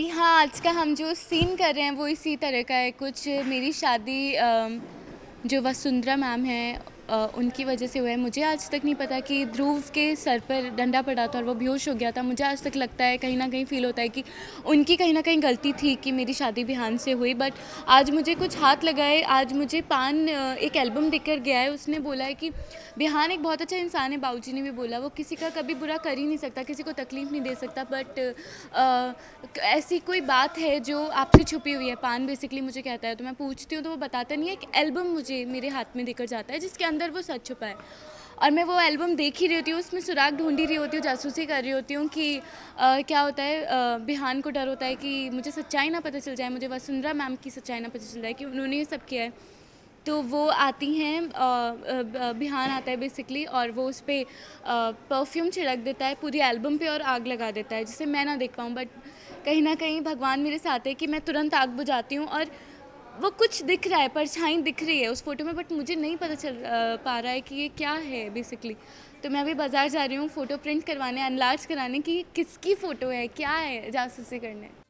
जी हाँ आज का हम जो सीन कर रहे हैं वो इसी तरह का है कुछ मेरी शादी जो वसुंधरा मैम है उनकी वजह से हुआ है मुझे आज तक नहीं पता कि ध्रुव के सर पर डंडा पड़ा था और वो बेहोश हो गया था मुझे आज तक लगता है कहीं ना कहीं फील होता है कि उनकी कहीं ना कहीं गलती थी कि मेरी शादी बिहान से हुई बट आज मुझे कुछ हाथ लगाए आज मुझे पान एक एल्बम देख गया है उसने बोला है कि बिहान एक बहुत अच्छा इंसान है बाबू ने भी बोला वो किसी का कभी बुरा कर ही नहीं सकता किसी को तकलीफ़ नहीं दे सकता बट ऐसी कोई बात है जो आपसे छुपी हुई है पान बेसिकली मुझे कहता है तो मैं पूछती हूँ तो वो बताता नहीं है एक एल्बम मुझे मेरे हाथ में देकर जाता है जिसके अंदर अंदर वो सच छुपा है और मैं वो एल्बम देख ही रही होती हूँ उसमें सुराग ढूंढी रही होती हूँ जासूसी कर रही होती हूँ कि आ, क्या होता है बिहान को डर होता है कि मुझे सच्चाई ना पता चल जाए मुझे वसुंधरा मैम की सच्चाई ना पता चल जाए कि उन्होंने ये सब किया है तो वो आती हैं बिहान आता है बेसिकली और वो उस पर परफ्यूम छिड़क देता है पूरी एल्बम पे और आग लगा देता है जिसे मैं ना देख पाऊँ बट कहीं ना कहीं भगवान मेरे साथ है कि मैं तुरंत आग बुझाती हूँ और वो कुछ दिख रहा है परछाई दिख रही है उस फोटो में बट मुझे नहीं पता चल पा रहा है कि ये क्या है बेसिकली तो मैं अभी बाज़ार जा रही हूँ फ़ोटो प्रिंट करवाने अनलार्ज कराने की कि किसकी फ़ोटो है क्या है जासूसी करने